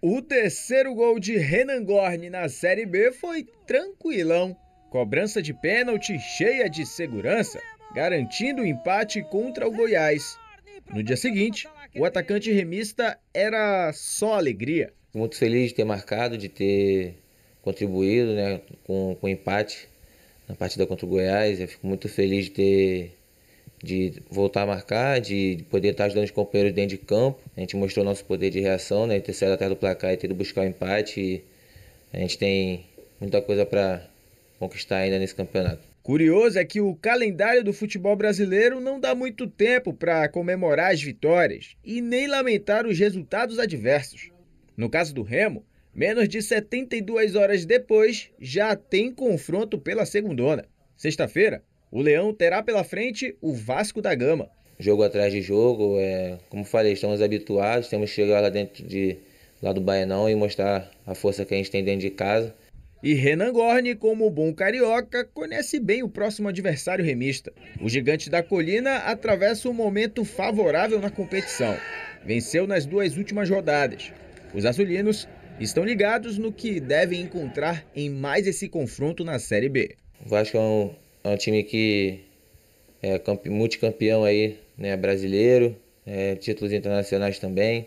O terceiro gol de Renan Gorni na Série B foi tranquilão. Cobrança de pênalti cheia de segurança, garantindo o empate contra o Goiás. No dia seguinte, o atacante remista era só alegria. Muito feliz de ter marcado, de ter contribuído né, com, o empate na partida contra o Goiás. Eu fico muito feliz de ter de voltar a marcar, de poder estar ajudando os companheiros dentro de campo. A gente mostrou nosso poder de reação, né? ter saído atrás do placar e ter ido buscar o empate. E a gente tem muita coisa para conquistar ainda nesse campeonato. Curioso é que o calendário do futebol brasileiro não dá muito tempo para comemorar as vitórias e nem lamentar os resultados adversos. No caso do Remo, menos de 72 horas depois já tem confronto pela segundona. Sexta-feira, o Leão terá pela frente o Vasco da Gama. Jogo atrás de jogo, é, como falei, estamos habituados, temos que chegar lá dentro de, lá do Baenão e mostrar a força que a gente tem dentro de casa. E Renan Gorne, como bom carioca, conhece bem o próximo adversário remista. O gigante da colina atravessa um momento favorável na competição. Venceu nas duas últimas rodadas. Os azulinos estão ligados no que devem encontrar em mais esse confronto na Série B. O Vasco é um é um time que é multicampeão aí, né, brasileiro, é, títulos internacionais também.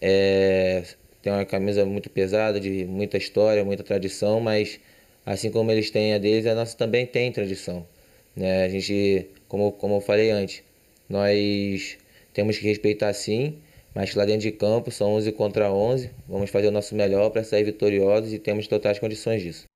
É, tem uma camisa muito pesada, de muita história, muita tradição, mas assim como eles têm a deles, a nossa também tem tradição. Né? A gente, como, como eu falei antes, nós temos que respeitar sim, mas lá dentro de campo são 11 contra 11, vamos fazer o nosso melhor para sair vitoriosos e temos totais condições disso.